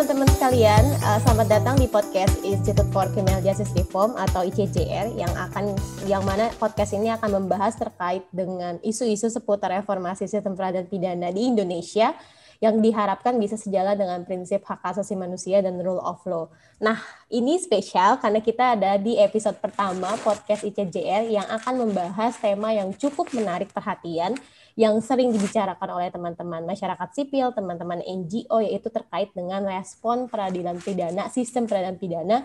teman-teman sekalian, eh, selamat datang di podcast Institute for Criminal Justice Reform atau ICJR yang akan yang mana podcast ini akan membahas terkait dengan isu-isu seputar reformasi sistem peradilan pidana di Indonesia yang diharapkan bisa sejalan dengan prinsip hak asasi manusia dan rule of law. Nah, ini spesial karena kita ada di episode pertama podcast ICJR yang akan membahas tema yang cukup menarik perhatian yang sering dibicarakan oleh teman-teman masyarakat sipil, teman-teman NGO yaitu terkait dengan respon peradilan pidana, sistem peradilan pidana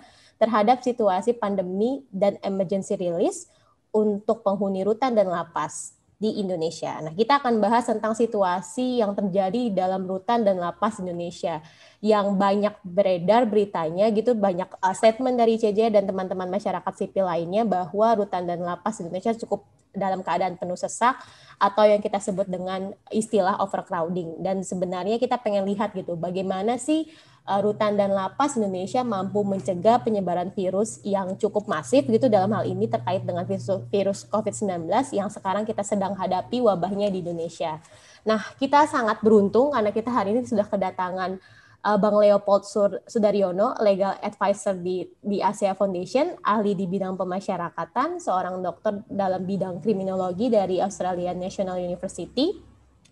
terhadap situasi pandemi dan emergency release untuk penghuni rutan dan lapas di Indonesia. Nah, kita akan bahas tentang situasi yang terjadi dalam rutan dan lapas Indonesia yang banyak beredar beritanya gitu, banyak uh, statement dari CJ dan teman-teman masyarakat sipil lainnya bahwa rutan dan lapas Indonesia cukup dalam keadaan penuh sesak atau yang kita sebut dengan istilah overcrowding dan sebenarnya kita pengen lihat gitu bagaimana sih Eh, rutan dan lapas Indonesia mampu mencegah penyebaran virus yang cukup masif gitu dalam hal ini terkait dengan virus, virus COVID-19 yang sekarang kita sedang hadapi wabahnya di Indonesia. Nah, kita sangat beruntung karena kita hari ini sudah kedatangan eh, Bang Leopold Sur Sudaryono, legal advisor di di Asia Foundation, ahli di bidang pemasyarakatan, seorang dokter dalam bidang kriminologi dari Australian National University,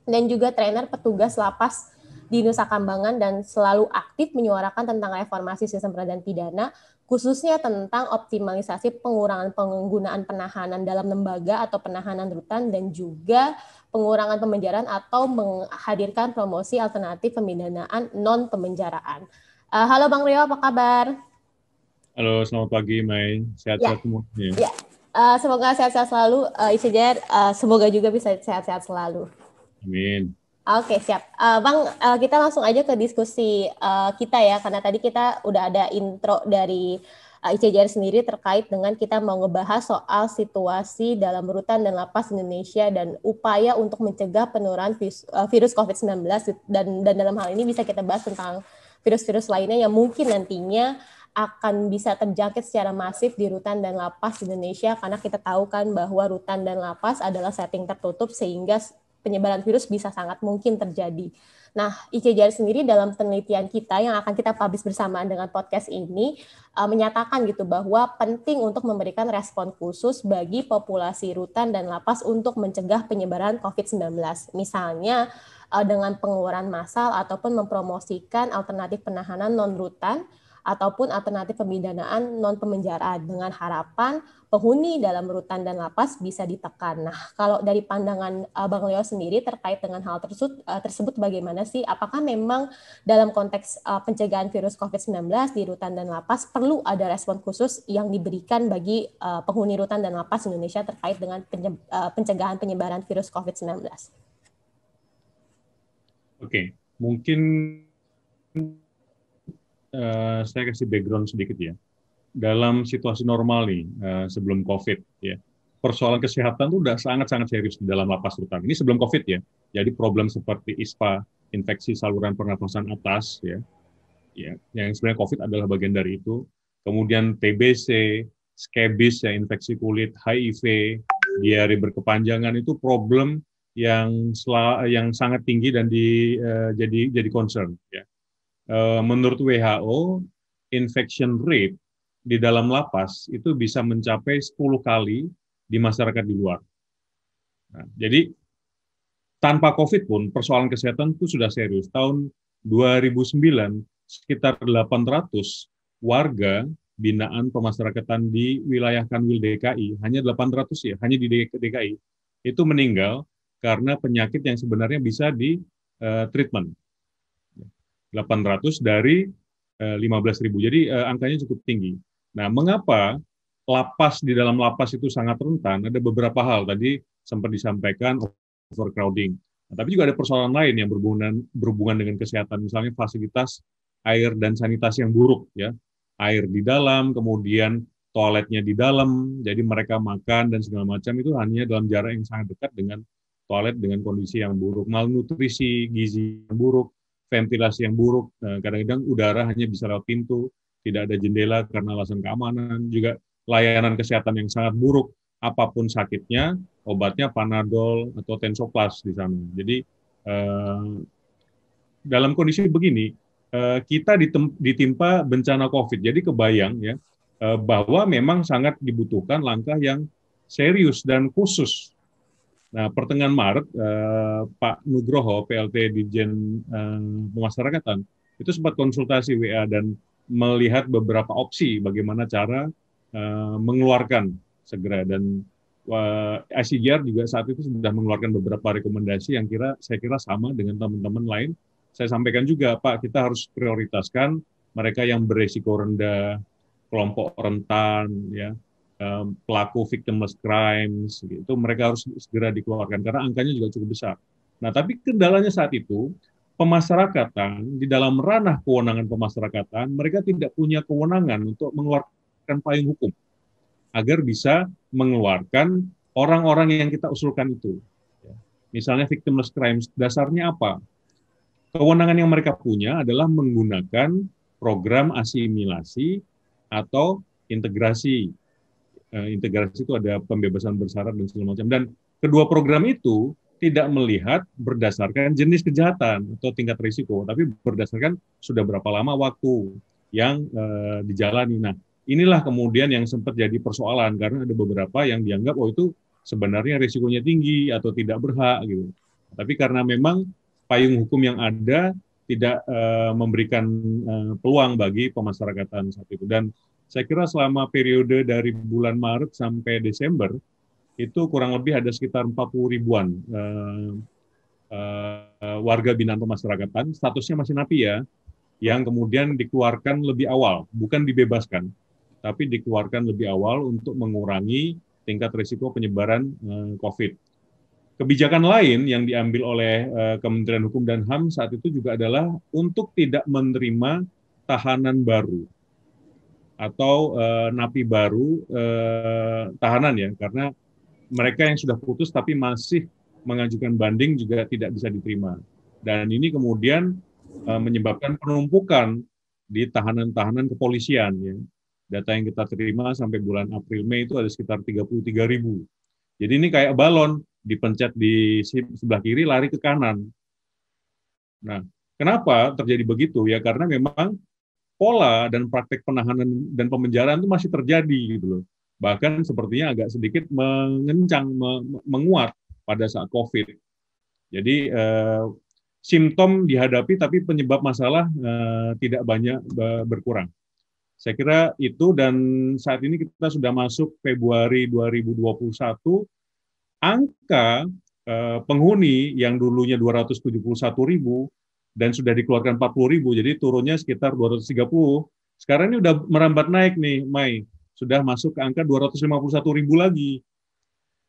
dan juga trainer petugas lapas di Nusa Kambangan dan selalu aktif menyuarakan tentang reformasi sistem peradilan pidana, khususnya tentang optimalisasi pengurangan penggunaan penahanan dalam lembaga atau penahanan rutan dan juga pengurangan pemenjaraan atau menghadirkan promosi alternatif pemidanaan non pemenjaraan. Uh, eh, halo Bang Rio, apa kabar? Halo, selamat pagi Mai. Sehat-sehat ya. semua. Iya. Ya. Uh, semoga sehat-sehat selalu, uh, Uh, semoga juga bisa sehat-sehat selalu. Amin. Oke, siap. Uh, Bang, uh, kita langsung aja ke diskusi uh, kita ya, karena tadi kita udah ada intro dari uh, ICJR sendiri terkait dengan kita mau ngebahas soal situasi dalam rutan dan lapas Indonesia dan upaya untuk mencegah penurunan virus, uh, virus COVID-19 dan dan dalam hal ini bisa kita bahas tentang virus-virus lainnya yang mungkin nantinya akan bisa terjangkit secara masif di rutan dan lapas Indonesia karena kita tahu kan bahwa rutan dan lapas adalah setting tertutup sehingga penyebaran virus bisa sangat mungkin terjadi. Nah, IKJR sendiri dalam penelitian kita yang akan kita publish bersamaan dengan podcast ini uh, menyatakan gitu bahwa penting untuk memberikan respon khusus bagi populasi rutan dan lapas untuk mencegah penyebaran COVID-19. Misalnya uh, dengan pengeluaran massal ataupun mempromosikan alternatif penahanan non-rutan ataupun alternatif pemidanaan non pemenjaraan dengan harapan penghuni dalam rutan dan lapas bisa ditekan. Nah, kalau dari pandangan eh, Bang Leo sendiri terkait dengan hal tersebut, eh, tersebut bagaimana sih? Apakah memang dalam konteks eh, pencegahan virus COVID-19 di rutan dan lapas perlu ada respon khusus yang diberikan bagi penghuni rutan dan lapas Indonesia terkait dengan pencegahan penyebaran virus COVID-19? Oke, mungkin Eh, saya kasih background sedikit ya. Dalam situasi normal nih, uh, sebelum COVID, ya, persoalan kesehatan itu sudah sangat-sangat serius di dalam lapas rutan. Ini sebelum COVID ya. Jadi problem seperti ISPA, infeksi saluran pernapasan atas, ya, ya, yang sebenarnya COVID adalah bagian dari itu. Kemudian TBC, skabies ya, infeksi kulit, HIV, diare berkepanjangan itu problem yang yang sangat tinggi dan di, uh, jadi jadi concern. Ya Eh, menurut WHO infection rate di dalam lapas itu bisa mencapai 10 kali di masyarakat di luar. Nah, jadi tanpa COVID pun persoalan kesehatan itu sudah serius. Tahun 2009 sekitar 800 warga binaan pemasyarakatan di wilayah Kanwil DKI, hanya 800 ya, hanya di DKI, itu meninggal karena penyakit yang sebenarnya bisa di uh, treatment. 800 dari 15.000. Eh, jadi eh, angkanya cukup tinggi. Nah, mengapa lapas di dalam lapas itu sangat rentan? Ada beberapa hal tadi sempat disampaikan overcrowding. Nah, tapi juga ada persoalan lain yang berhubungan berhubungan dengan kesehatan, misalnya fasilitas air dan sanitasi yang buruk ya. Air di dalam, kemudian toiletnya di dalam, jadi mereka makan dan segala macam itu hanya dalam jarak yang sangat dekat dengan toilet dengan kondisi yang buruk, malnutrisi, gizi yang buruk, ventilasi yang buruk. Nah, kadang-kadang udara hanya bisa lewat pintu, tidak ada jendela karena alasan keamanan, juga layanan kesehatan yang sangat buruk. Apapun sakitnya, obatnya Panadol atau tensoplas di sana. Jadi eh, dalam kondisi begini, eh, kita ditimpa bencana COVID. Jadi kebayang ya eh, bahwa memang sangat dibutuhkan langkah yang serius dan khusus Nah, pertengahan Maret eh, Pak Nugroho PLT Dijen eh, Pemasyarakatan itu sempat konsultasi WA dan melihat beberapa opsi bagaimana cara eh, mengeluarkan segera dan eh, ICGR juga saat itu sudah mengeluarkan beberapa rekomendasi yang kira saya kira sama dengan teman-teman lain. Saya sampaikan juga Pak kita harus prioritaskan mereka yang beresiko rendah, kelompok rentan ya, um, pelaku victimless crimes gitu mereka harus segera dikeluarkan karena angkanya juga cukup besar. Nah, tapi kendalanya saat itu pemasyarakatan di dalam ranah kewenangan pemasyarakatan mereka tidak punya kewenangan untuk mengeluarkan payung hukum agar bisa mengeluarkan orang-orang yang kita usulkan itu misalnya victimless crimes dasarnya apa kewenangan yang mereka punya adalah menggunakan program asimilasi atau integrasi uh, integrasi itu ada pembebasan bersyarat dan segala macam. Dan kedua program itu tidak melihat berdasarkan jenis kejahatan atau tingkat risiko, tapi berdasarkan sudah berapa lama waktu yang uh, dijalani. Nah, inilah kemudian yang sempat jadi persoalan karena ada beberapa yang dianggap oh itu sebenarnya risikonya tinggi atau tidak berhak gitu. Tapi karena memang payung hukum yang ada tidak uh, memberikan uh, peluang bagi pemasyarakatan saat itu dan saya kira selama periode dari bulan Maret sampai Desember, itu kurang lebih ada sekitar 40 ribuan uh, uh, warga binaan pemasyarakatan, statusnya masih napi ya, yang kemudian dikeluarkan lebih awal, bukan dibebaskan, tapi dikeluarkan lebih awal untuk mengurangi tingkat risiko penyebaran uh, COVID. Kebijakan lain yang diambil oleh uh, Kementerian Hukum dan HAM saat itu juga adalah untuk tidak menerima tahanan baru atau uh, napi baru uh, tahanan ya karena mereka yang sudah putus tapi masih mengajukan banding juga tidak bisa diterima dan ini kemudian uh, menyebabkan penumpukan di tahanan-tahanan kepolisian ya data yang kita terima sampai bulan April Mei itu ada sekitar 33 ribu jadi ini kayak balon dipencet di sebelah kiri lari ke kanan nah kenapa terjadi begitu ya karena memang pola dan praktek penahanan dan pemenjaraan itu masih terjadi gitu loh. Bahkan sepertinya agak sedikit mengencang, menguat pada saat COVID. Jadi eh, simptom dihadapi tapi penyebab masalah eh, tidak banyak eh, berkurang. Saya kira itu dan saat ini kita sudah masuk Februari 2021 angka eh, penghuni yang dulunya 271 ribu dan sudah dikeluarkan 40 ribu, jadi turunnya sekitar 230. Sekarang ini sudah merambat naik nih, Mai. Sudah masuk ke angka 251 ribu lagi.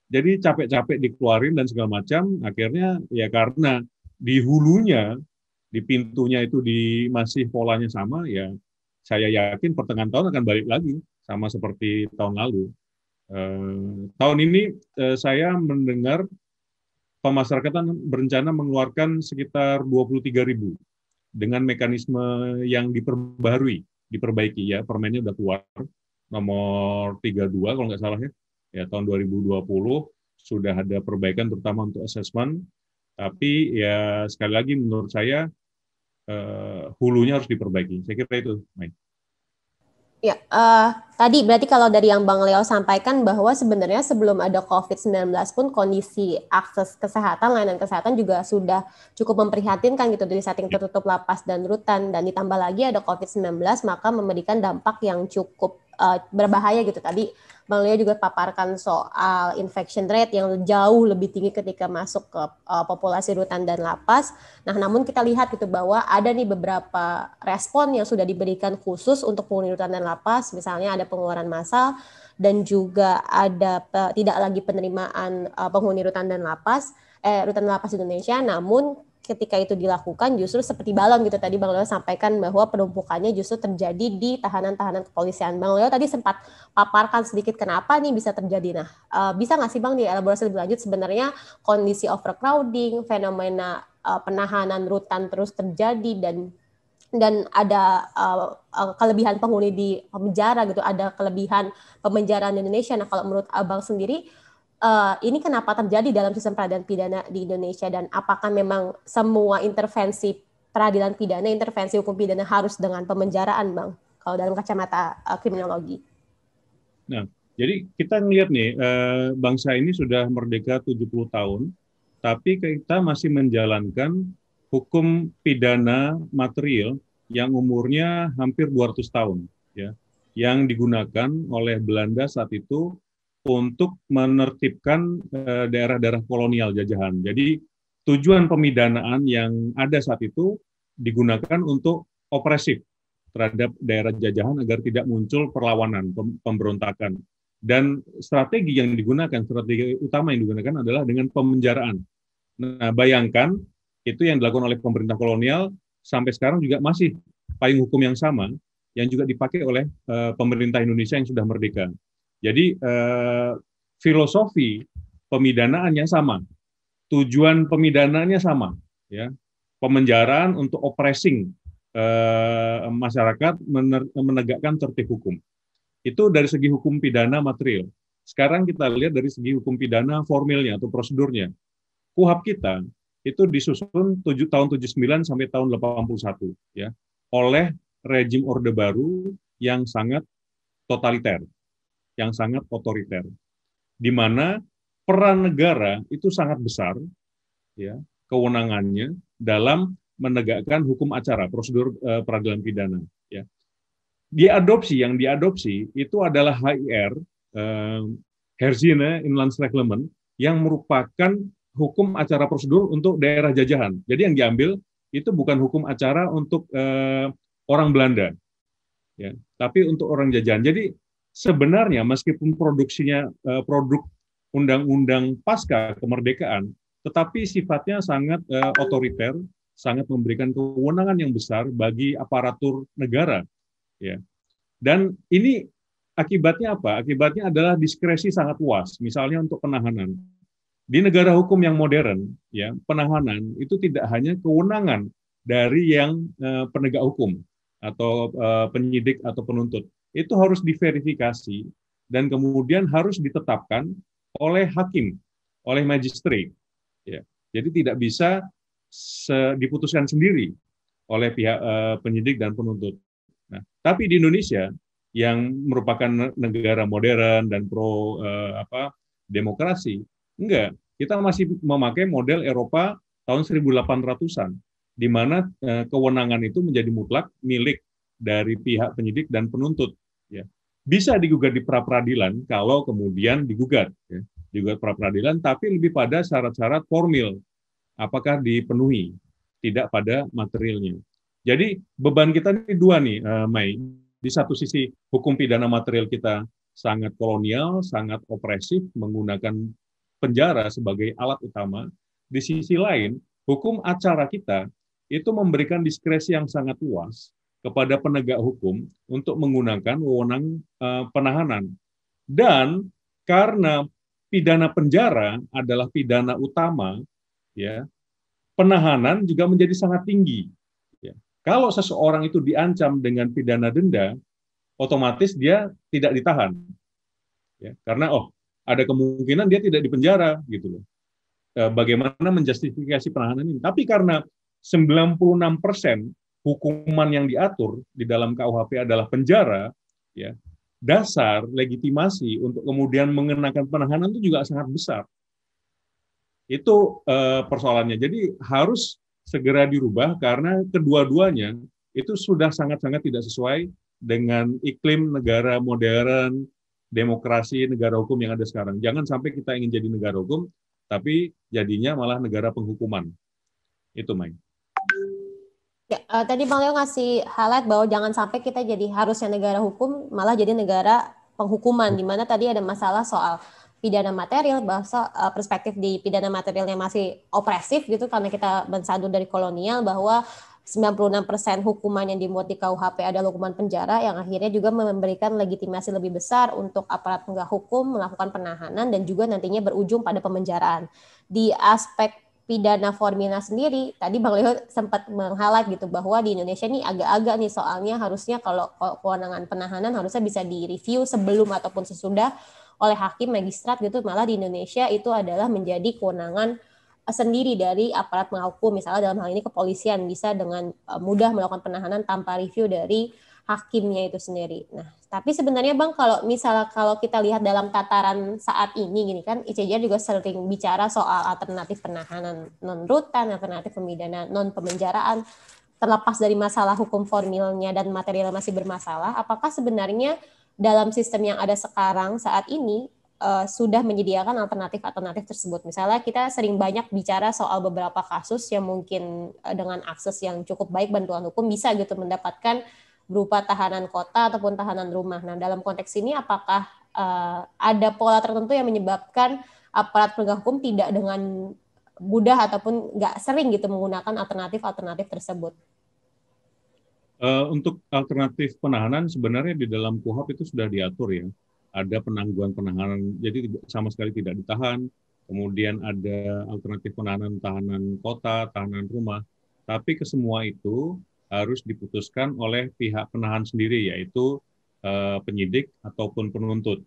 Jadi capek-capek dikeluarin dan segala macam, akhirnya ya karena di hulunya, di pintunya itu di masih polanya sama, ya saya yakin pertengahan tahun akan balik lagi, sama seperti tahun lalu. Eh, tahun ini eh, saya mendengar pemasyarakatan berencana mengeluarkan sekitar 23 ribu dengan mekanisme yang diperbarui, diperbaiki ya, permennya sudah keluar nomor 32 kalau nggak salah ya, ya tahun 2020 sudah ada perbaikan terutama untuk asesmen. tapi ya sekali lagi menurut saya eh, hulunya harus diperbaiki. Saya kira itu, Mike. Ya, uh, tadi berarti kalau dari yang Bang Leo sampaikan bahwa sebenarnya sebelum ada COVID-19 pun kondisi akses kesehatan, layanan kesehatan juga sudah cukup memprihatinkan gitu dari setting tertutup lapas dan rutan dan ditambah lagi ada COVID-19 maka memberikan dampak yang cukup uh, berbahaya gitu tadi Bang Lia juga paparkan soal infection rate yang jauh lebih tinggi ketika masuk ke uh, populasi rutan dan lapas. Nah, namun kita lihat gitu bahwa ada nih beberapa respon yang sudah diberikan khusus untuk penghuni rutan dan lapas, misalnya ada pengeluaran massal dan juga ada uh, tidak lagi penerimaan uh, penghuni rutan dan lapas eh rutan dan lapas Indonesia, namun ketika itu dilakukan justru seperti balon gitu tadi Bang Leo sampaikan bahwa penumpukannya justru terjadi di tahanan-tahanan kepolisian. Bang Leo tadi sempat paparkan sedikit kenapa nih bisa terjadi. Nah, eh, bisa nggak sih Bang di elaborasi lebih lanjut sebenarnya kondisi overcrowding, fenomena eh, penahanan rutan terus terjadi dan dan ada uh, uh, kelebihan penghuni di penjara gitu, ada kelebihan pemenjaraan di Indonesia. Nah, kalau menurut Abang sendiri uh, ini kenapa terjadi dalam sistem peradilan pidana di Indonesia dan apakah memang semua intervensi peradilan pidana, intervensi hukum pidana harus dengan pemenjaraan, Bang? Kalau dalam kacamata uh, kriminologi. Nah, jadi kita melihat nih, uh, bangsa ini sudah merdeka 70 tahun, tapi kita masih menjalankan hukum pidana material yang umurnya hampir 200 tahun, ya, yang digunakan oleh Belanda saat itu untuk menertibkan eh, daerah-daerah kolonial jajahan. Jadi tujuan pemidanaan yang ada saat itu digunakan untuk opresif terhadap daerah jajahan agar tidak muncul perlawanan, pemberontakan. Dan strategi yang digunakan, strategi utama yang digunakan adalah dengan pemenjaraan. Nah, bayangkan itu yang dilakukan oleh pemerintah kolonial sampai sekarang juga masih payung hukum yang sama yang juga dipakai oleh uh, pemerintah Indonesia yang sudah merdeka. Jadi eh, filosofi pemidanaannya sama, tujuan pemidanaannya sama, ya pemenjaraan untuk oppressing eh, masyarakat menegakkan tertib hukum. Itu dari segi hukum pidana material. Sekarang kita lihat dari segi hukum pidana formilnya atau prosedurnya. Kuhap kita itu disusun 7 tahun 79 sampai tahun 81 ya oleh rejim Orde Baru yang sangat totaliter yang sangat otoriter, di mana peran negara itu sangat besar, ya kewenangannya dalam menegakkan hukum acara prosedur eh, peradilan pidana. Ya. Diadopsi yang diadopsi itu adalah HIR eh, Herzine Inlandsreglement yang merupakan hukum acara prosedur untuk daerah jajahan. Jadi yang diambil itu bukan hukum acara untuk eh, orang Belanda, ya, tapi untuk orang jajahan. Jadi sebenarnya meskipun produksinya uh, produk undang-undang pasca kemerdekaan, tetapi sifatnya sangat uh, otoriter, sangat memberikan kewenangan yang besar bagi aparatur negara, ya. Dan ini akibatnya apa? Akibatnya adalah diskresi sangat luas, misalnya untuk penahanan. Di negara hukum yang modern, ya, penahanan itu tidak hanya kewenangan dari yang uh, penegak hukum atau uh, penyidik atau penuntut, itu harus diverifikasi dan kemudian harus ditetapkan oleh hakim, oleh magistrate. Ya. Jadi tidak bisa se diputuskan sendiri oleh pihak e, penyidik dan penuntut. Nah, tapi di Indonesia yang merupakan negara modern dan pro e, apa demokrasi, enggak. Kita masih memakai model Eropa tahun 1800-an di mana e, kewenangan itu menjadi mutlak milik dari pihak penyidik dan penuntut bisa digugat di pra peradilan kalau kemudian digugat ya. digugat pra peradilan tapi lebih pada syarat-syarat formil apakah dipenuhi tidak pada materialnya jadi beban kita ini dua nih uh, Mai di satu sisi hukum pidana material kita sangat kolonial sangat opresif menggunakan penjara sebagai alat utama di sisi lain hukum acara kita itu memberikan diskresi yang sangat luas kepada penegak hukum untuk menggunakan wewenang eh, penahanan. Dan karena pidana penjara adalah pidana utama, ya, penahanan juga menjadi sangat tinggi. Ya. Kalau seseorang itu diancam dengan pidana denda, otomatis dia tidak ditahan. Ya, karena oh, ada kemungkinan dia tidak dipenjara gitu loh. Eh, bagaimana menjustifikasi penahanan ini? Tapi karena 96% persen hukuman yang diatur di dalam KUHP adalah penjara, ya dasar legitimasi untuk kemudian mengenakan penahanan itu juga sangat besar. Itu eh, persoalannya. Jadi harus segera dirubah karena kedua-duanya itu sudah sangat-sangat tidak sesuai dengan iklim negara modern, demokrasi, negara hukum yang ada sekarang. Jangan sampai kita ingin jadi negara hukum, tapi jadinya malah negara penghukuman. Itu, Mike. Ya, uh, tadi Bang Leo ngasih highlight bahwa jangan sampai kita jadi harusnya negara hukum malah jadi negara penghukuman di mana tadi ada masalah soal pidana material bahasa uh, perspektif di pidana materialnya masih opresif gitu karena kita bersandur dari kolonial bahwa 96% hukuman yang dimuat di KUHP ada hukuman penjara yang akhirnya juga memberikan legitimasi lebih besar untuk aparat penegak hukum melakukan penahanan dan juga nantinya berujung pada pemenjaraan. Di aspek pidana formina sendiri tadi Bang Leo sempat menghalat gitu bahwa di Indonesia ini agak-agak nih soalnya harusnya kalau kewenangan penahanan harusnya bisa direview sebelum ataupun sesudah oleh hakim magistrat gitu malah di Indonesia itu adalah menjadi kewenangan eh, sendiri dari aparat penghukum misalnya dalam hal ini kepolisian bisa dengan eh, mudah melakukan penahanan tanpa review dari hakimnya itu sendiri. Nah, tapi sebenarnya Bang kalau misalnya kalau kita lihat dalam tataran saat ini gini kan ICJR juga sering bicara soal alternatif penahanan non-rutan, alternatif pemidanaan, non-pemenjaraan terlepas dari masalah hukum formilnya dan material masih bermasalah, apakah sebenarnya dalam sistem yang ada sekarang saat ini uh, sudah menyediakan alternatif-alternatif tersebut. Misalnya kita sering banyak bicara soal beberapa kasus yang mungkin uh, dengan akses yang cukup baik bantuan hukum bisa gitu mendapatkan berupa tahanan kota ataupun tahanan rumah. Nah, dalam konteks ini apakah uh, ada pola tertentu yang menyebabkan aparat penegak hukum tidak dengan mudah ataupun nggak sering gitu menggunakan alternatif-alternatif tersebut? Uh, untuk alternatif penahanan sebenarnya di dalam KUHAP itu sudah diatur ya. Ada penangguhan penahanan, jadi sama sekali tidak ditahan. Kemudian ada alternatif penahanan tahanan kota, tahanan rumah. Tapi ke semua itu harus diputuskan oleh pihak penahan sendiri, yaitu eh, penyidik ataupun penuntut.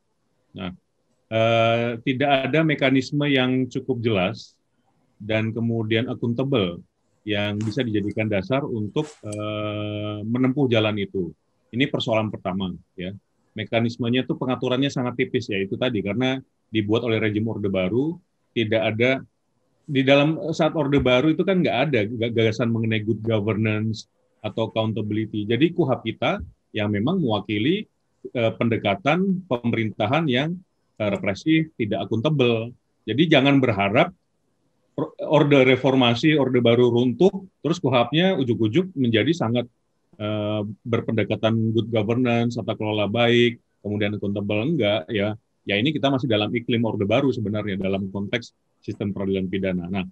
Nah, eh, tidak ada mekanisme yang cukup jelas dan kemudian akuntabel yang bisa dijadikan dasar untuk eh, menempuh jalan itu. Ini persoalan pertama, ya. Mekanismenya itu pengaturannya sangat tipis, yaitu tadi karena dibuat oleh rejim Orde Baru, tidak ada di dalam saat Orde Baru itu kan nggak ada gagasan mengenai good governance, atau accountability. Jadi KUHAP kita yang memang mewakili uh, pendekatan pemerintahan yang uh, represif, tidak akuntabel. Jadi jangan berharap orde reformasi, orde baru runtuh, terus kuhapnya ujuk-ujuk menjadi sangat uh, berpendekatan good governance, tata kelola baik, kemudian akuntabel enggak ya. Ya ini kita masih dalam iklim orde baru sebenarnya dalam konteks sistem peradilan pidana. Nah,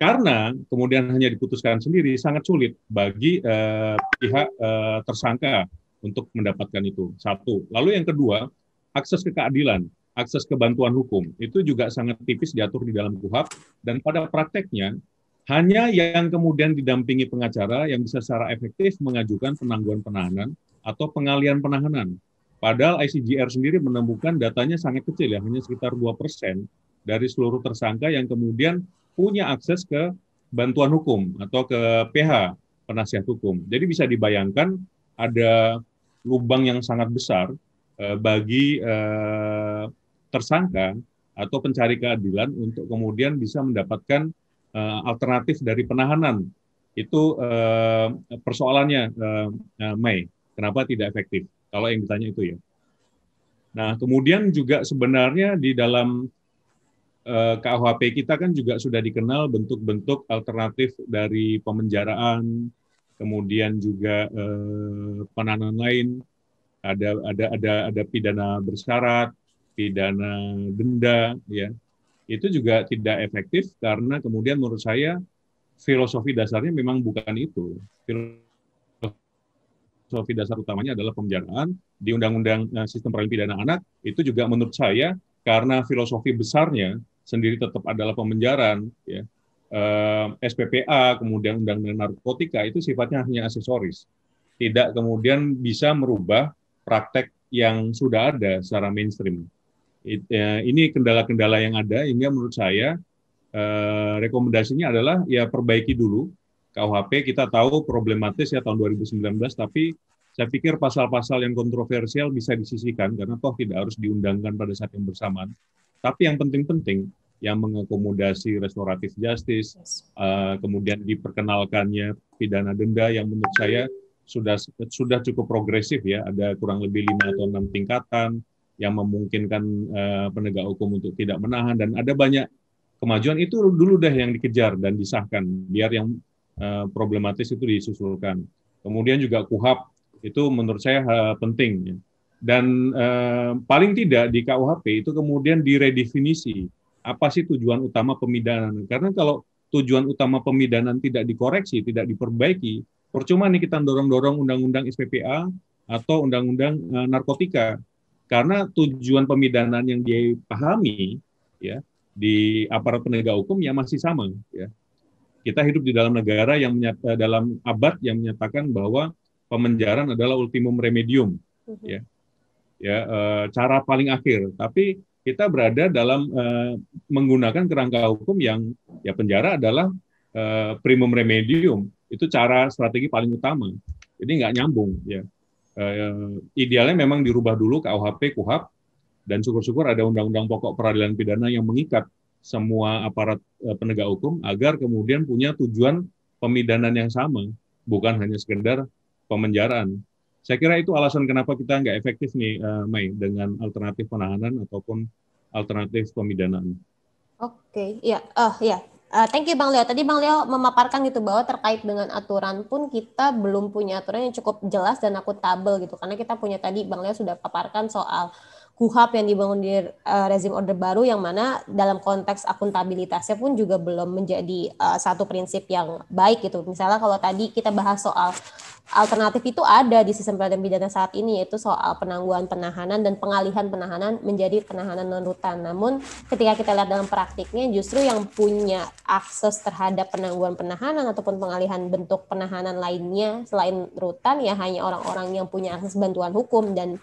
karena kemudian hanya diputuskan sendiri sangat sulit bagi eh, pihak eh, tersangka untuk mendapatkan itu. Satu. Lalu yang kedua, akses ke keadilan, akses ke bantuan hukum itu juga sangat tipis diatur di dalam KUHAP dan pada prakteknya hanya yang kemudian didampingi pengacara yang bisa secara efektif mengajukan penangguhan penahanan atau pengalian penahanan. Padahal ICJR sendiri menemukan datanya sangat kecil ya, hanya sekitar dua persen dari seluruh tersangka yang kemudian punya akses ke bantuan hukum atau ke PH penasihat hukum. Jadi bisa dibayangkan ada lubang yang sangat besar eh, bagi eh, tersangka atau pencari keadilan untuk kemudian bisa mendapatkan eh, alternatif dari penahanan. Itu eh, persoalannya eh, eh Mei. Kenapa tidak efektif? Kalau yang ditanya itu ya. Nah, kemudian juga sebenarnya di dalam Eh, KUHP kita kan juga sudah dikenal bentuk-bentuk alternatif dari pemenjaraan, kemudian juga eh, penahanan lain, ada ada ada ada pidana bersyarat, pidana denda, ya itu juga tidak efektif karena kemudian menurut saya filosofi dasarnya memang bukan itu. Filosofi dasar utamanya adalah pemenjaraan di Undang-Undang eh, Sistem Peradilan Pidana Anak itu juga menurut saya karena filosofi besarnya sendiri tetap adalah pemenjaran, ya, eh, SPPA, kemudian Undang-Undang Narkotika itu sifatnya hanya aksesoris, tidak kemudian bisa merubah praktek yang sudah ada secara mainstream. It, eh, ini kendala-kendala yang ada, hingga menurut saya eh, rekomendasinya adalah ya perbaiki dulu KUHP. Kita tahu problematis ya tahun 2019, tapi saya pikir pasal-pasal yang kontroversial bisa disisihkan karena toh tidak harus diundangkan pada saat yang bersamaan tapi yang penting-penting yang mengakomodasi restoratif justice, uh, kemudian diperkenalkannya pidana denda yang menurut saya sudah sudah cukup progresif ya, ada kurang lebih lima atau enam tingkatan yang memungkinkan uh, penegak hukum untuk tidak menahan dan ada banyak kemajuan itu dulu dah yang dikejar dan disahkan, biar yang uh, problematis itu disusulkan. Kemudian juga Kuhap itu menurut saya penting. Ya dan eh, paling tidak di KUHP itu kemudian diredefinisi apa sih tujuan utama pemidanaan karena kalau tujuan utama pemidanaan tidak dikoreksi tidak diperbaiki percuma nih kita dorong-dorong undang-undang SPPA atau undang-undang eh, narkotika karena tujuan pemidanaan yang dipahami ya di aparat penegak hukum ya masih sama ya kita hidup di dalam negara yang dalam abad yang menyatakan bahwa pemenjaran adalah ultimum remedium uh mm-hmm. -huh. ya ya uh, cara paling akhir. Tapi kita berada dalam uh, menggunakan kerangka hukum yang ya penjara adalah uh, primum remedium. Itu cara strategi paling utama. Jadi nggak nyambung ya. Uh, idealnya memang dirubah dulu ke KUHP, KUHAP, dan syukur-syukur ada undang-undang pokok peradilan pidana yang mengikat semua aparat uh, penegak hukum agar kemudian punya tujuan pemidanan yang sama, bukan hanya sekedar pemenjaraan. Saya kira itu alasan kenapa kita nggak efektif nih, uh, eh, Mei, dengan alternatif penahanan ataupun alternatif pemidanaan. Oke, okay. ya, oh ya, thank you Bang Leo. Tadi Bang Leo memaparkan gitu bahwa terkait dengan aturan pun kita belum punya aturan yang cukup jelas dan akuntabel gitu. Karena kita punya tadi Bang Leo sudah paparkan soal Kuhap yang dibangun di uh, rezim order baru yang mana dalam konteks akuntabilitasnya pun juga belum menjadi uh, satu prinsip yang baik gitu. Misalnya kalau tadi kita bahas soal alternatif itu ada di sistem peradilan pidana saat ini yaitu soal penangguhan penahanan dan pengalihan penahanan menjadi penahanan non-rutan. Namun ketika kita lihat dalam praktiknya justru yang punya akses terhadap penangguhan penahanan ataupun pengalihan bentuk penahanan lainnya selain rutan ya hanya orang-orang yang punya akses bantuan hukum dan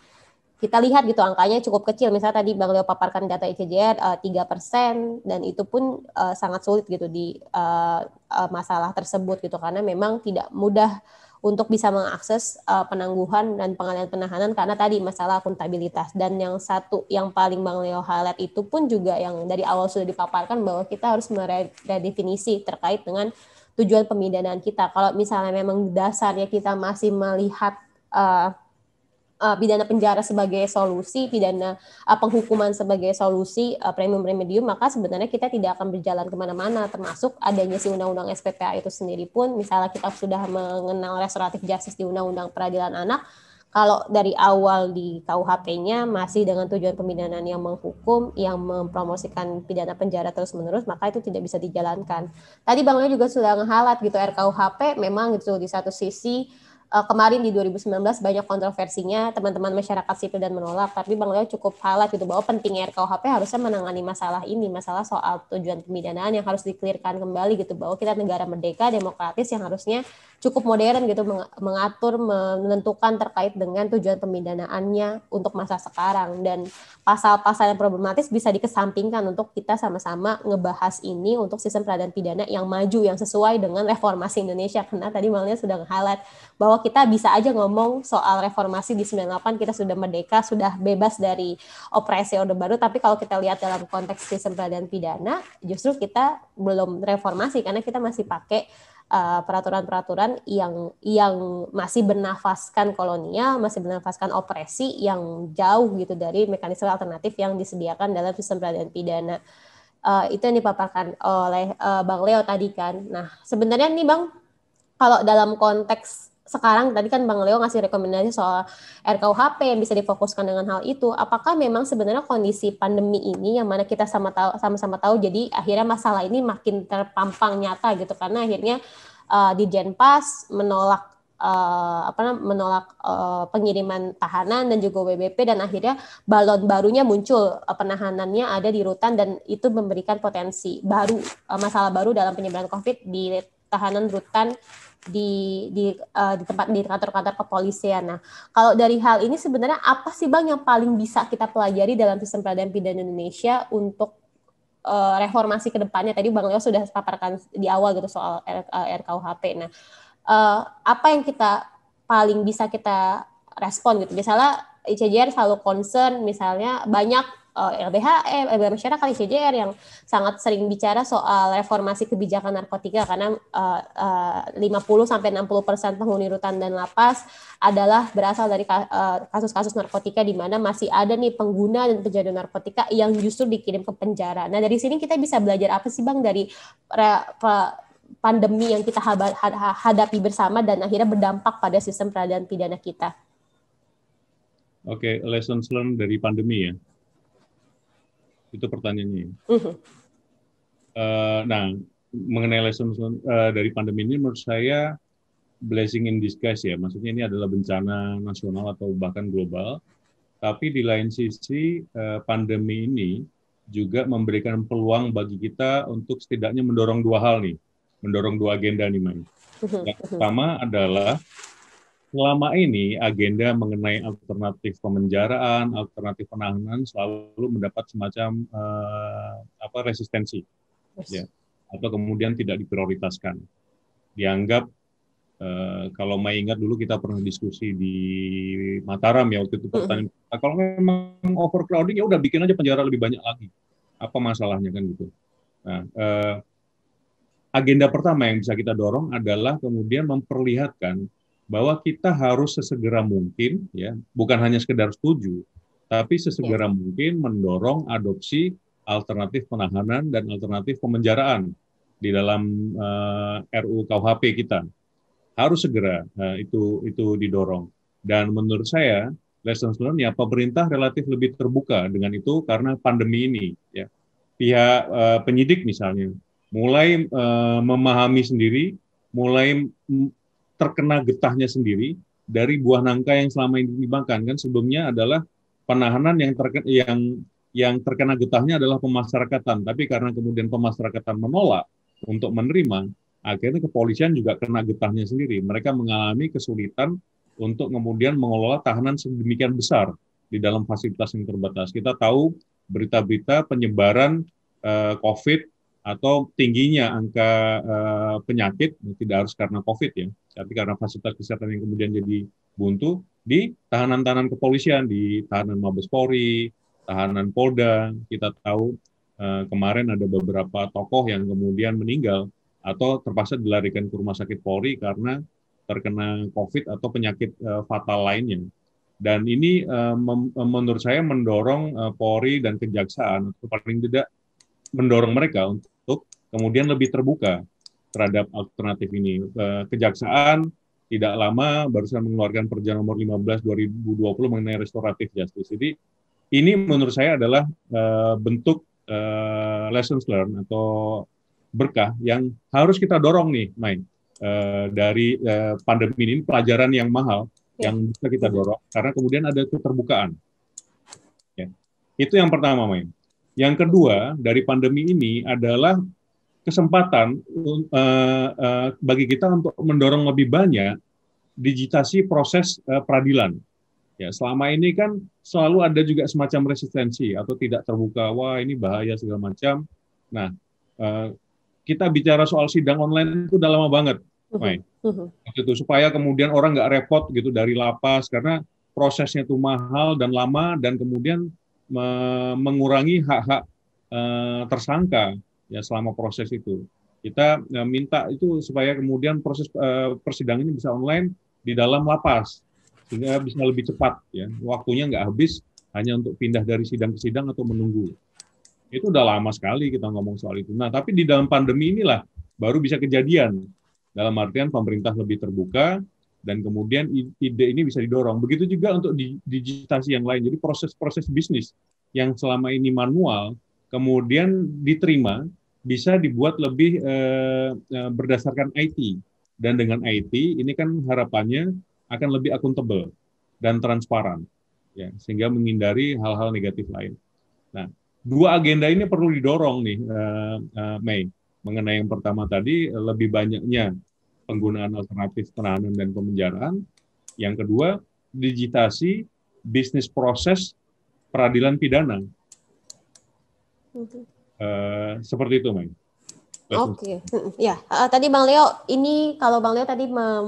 kita lihat gitu angkanya cukup kecil. Misalnya tadi Bang Leo paparkan data ICJR e eh, tiga uh, persen dan itu pun uh, sangat sulit gitu di uh, uh, masalah tersebut gitu karena memang tidak mudah untuk bisa mengakses uh, penangguhan dan pengalihan penahanan karena tadi masalah akuntabilitas dan yang satu yang paling Bang Leo highlight itu pun juga yang dari awal sudah dipaparkan bahwa kita harus meredefinisi terkait dengan tujuan pemidanaan kita. Kalau misalnya memang dasarnya kita masih melihat uh, uh, pidana penjara sebagai solusi, pidana uh, penghukuman sebagai solusi uh, eh, premium remedium, maka sebenarnya kita tidak akan berjalan kemana-mana, termasuk adanya si undang-undang SPPA itu sendiri pun, misalnya kita sudah mengenal restoratif justice di undang-undang peradilan anak, kalau dari awal di KUHP-nya masih dengan tujuan pemidanaan yang menghukum, yang mempromosikan pidana penjara terus-menerus, maka itu tidak bisa dijalankan. Tadi Bang Leo juga sudah ngehalat gitu RKUHP, memang gitu di satu sisi uh, kemarin di 2019 banyak kontroversinya teman-teman masyarakat sipil dan menolak tapi Bang Leo cukup halat gitu bahwa pentingnya RKUHP harusnya menangani masalah ini masalah soal tujuan pemidanaan yang harus dikelirkan kembali gitu bahwa kita negara merdeka demokratis yang harusnya cukup modern gitu mengatur menentukan terkait dengan tujuan pemidanaannya untuk masa sekarang dan pasal-pasal yang problematis bisa dikesampingkan untuk kita sama-sama ngebahas ini untuk sistem peradilan pidana yang maju yang sesuai dengan reformasi Indonesia karena tadi malnya sudah highlight bahwa kita bisa aja ngomong soal reformasi di 98 kita sudah merdeka sudah bebas dari operasi Orde Baru tapi kalau kita lihat dalam konteks sistem peradilan pidana justru kita belum reformasi karena kita masih pakai peraturan eh, peraturan-peraturan yang yang masih bernafaskan kolonial, masih bernafaskan opresi yang jauh gitu dari mekanisme alternatif yang disediakan dalam sistem peradilan pidana. Uh, itu yang dipaparkan oleh uh, Bang Leo tadi kan. Nah, sebenarnya nih Bang, kalau dalam konteks sekarang tadi kan Bang Leo ngasih rekomendasi soal RKUHP yang bisa difokuskan dengan hal itu. Apakah memang sebenarnya kondisi pandemi ini yang mana kita sama tahu sama-sama tahu jadi akhirnya masalah ini makin terpampang nyata gitu karena akhirnya uh, di Jenpas menolak uh, apa menolak uh, pengiriman tahanan dan juga WBP dan akhirnya balon barunya muncul uh, penahanannya ada di rutan dan itu memberikan potensi baru uh, masalah baru dalam penyebaran Covid di tahanan rutan di di, uh, di tempat di kantor-kantor kepolisian. Nah, kalau dari hal ini sebenarnya apa sih bang yang paling bisa kita pelajari dalam sistem peradilan pidana Indonesia untuk uh, reformasi kedepannya? Tadi bang Leo sudah paparkan di awal gitu soal R, uh, eh, RKUHP. Nah, uh, apa yang kita paling bisa kita respon gitu? Misalnya ICJR selalu concern misalnya banyak uh, eh, LBHM, LBH masyarakat, eh, ICJR yang sangat sering bicara soal reformasi kebijakan narkotika karena uh, uh, 50 sampai 60 persen penghuni rutan dan lapas adalah berasal dari eh, kasus-kasus uh, narkotika di mana masih ada nih pengguna dan penjaga narkotika yang justru dikirim ke penjara. Nah dari sini kita bisa belajar apa sih bang dari re, re, pandemi yang kita hadapi bersama dan akhirnya berdampak pada sistem peradilan pidana kita. Oke, okay, lessons learned dari pandemi ya. Itu pertanyaannya. Uh-huh. Uh, nah, mengenai lesson uh, dari pandemi ini menurut saya blessing in disguise ya. Maksudnya ini adalah bencana nasional atau bahkan global. Tapi di lain sisi uh, pandemi ini juga memberikan peluang bagi kita untuk setidaknya mendorong dua hal nih, mendorong dua agenda nih, Mai. Mm-hmm. Yang pertama adalah selama ini agenda mengenai alternatif pemenjaraan, alternatif penahanan selalu mendapat semacam uh, apa resistensi, yes. ya, atau kemudian tidak diprioritaskan. Dianggap uh, kalau mau ingat dulu kita pernah diskusi di Mataram ya waktu itu pertanyaan, nah, kalau memang overcrowding ya udah bikin aja penjara lebih banyak lagi, apa masalahnya kan gitu. Nah, uh, agenda pertama yang bisa kita dorong adalah kemudian memperlihatkan bahwa kita harus sesegera mungkin ya bukan hanya sekedar setuju tapi sesegera ya. mungkin mendorong adopsi alternatif penahanan dan alternatif pemenjaraan di dalam uh, eh, RUU KUHP kita harus segera uh, itu itu didorong dan menurut saya lessons learned ya pemerintah relatif lebih terbuka dengan itu karena pandemi ini ya pihak uh, penyidik misalnya mulai uh, memahami sendiri mulai terkena getahnya sendiri dari buah nangka yang selama ini dimakan kan sebelumnya adalah penahanan yang terkena, yang yang terkena getahnya adalah pemasyarakatan tapi karena kemudian pemasyarakatan menolak untuk menerima akhirnya kepolisian juga kena getahnya sendiri mereka mengalami kesulitan untuk kemudian mengelola tahanan sedemikian besar di dalam fasilitas yang terbatas kita tahu berita-berita penyebaran eh, COVID atau tingginya angka uh, penyakit tidak harus karena COVID ya, tapi karena fasilitas kesehatan yang kemudian jadi buntu di tahanan-tahanan kepolisian, di tahanan Mabes Polri, tahanan Polda. Kita tahu uh, kemarin ada beberapa tokoh yang kemudian meninggal atau terpaksa dilarikan ke rumah sakit Polri karena terkena COVID atau penyakit uh, fatal lainnya. Dan ini uh, menurut saya mendorong uh, Polri dan kejaksaan, atau paling tidak mendorong mereka untuk kemudian lebih terbuka terhadap alternatif ini. Eh, kejaksaan tidak lama barusan mengeluarkan perja nomor 15 2020 mengenai restoratif justice. Jadi ini menurut saya adalah eh, bentuk eh, lessons learned atau berkah yang harus kita dorong nih, Main dari pandemi ini pelajaran yang mahal ya. yang bisa kita dorong karena kemudian ada keterbukaan. Ya. Itu yang pertama, Main. Yang kedua dari pandemi ini adalah kesempatan uh, uh, bagi kita untuk mendorong lebih banyak digitasi proses uh, peradilan. Ya, selama ini kan selalu ada juga semacam resistensi atau tidak terbuka, wah ini bahaya segala macam. Nah, uh, kita bicara soal sidang online itu udah lama banget, mm-hmm. mm-hmm. Uh -huh. Itu supaya kemudian orang nggak repot gitu dari lapas karena prosesnya itu mahal dan lama dan kemudian me mengurangi hak-hak uh, tersangka ya selama proses itu. Kita ya, minta itu supaya kemudian proses uh, eh, persidangan ini bisa online di dalam lapas sehingga bisa lebih cepat ya. Waktunya nggak habis hanya untuk pindah dari sidang ke sidang atau menunggu. Itu udah lama sekali kita ngomong soal itu. Nah, tapi di dalam pandemi inilah baru bisa kejadian. Dalam artian pemerintah lebih terbuka dan kemudian ide ini bisa didorong. Begitu juga untuk digitasi yang lain. Jadi proses-proses bisnis yang selama ini manual kemudian diterima bisa dibuat lebih eh, eh berdasarkan IT dan dengan IT ini kan harapannya akan lebih akuntabel dan transparan ya sehingga menghindari hal-hal negatif lain. Nah, dua agenda ini perlu didorong nih eh, eh, Mei mengenai yang pertama tadi lebih banyaknya penggunaan alternatif penahanan dan pemenjaraan, yang kedua digitasi bisnis proses peradilan pidana Uh, seperti itu, Mbak. Oke, okay. Hmm, ya uh, tadi Bang Leo ini kalau Bang Leo tadi uh,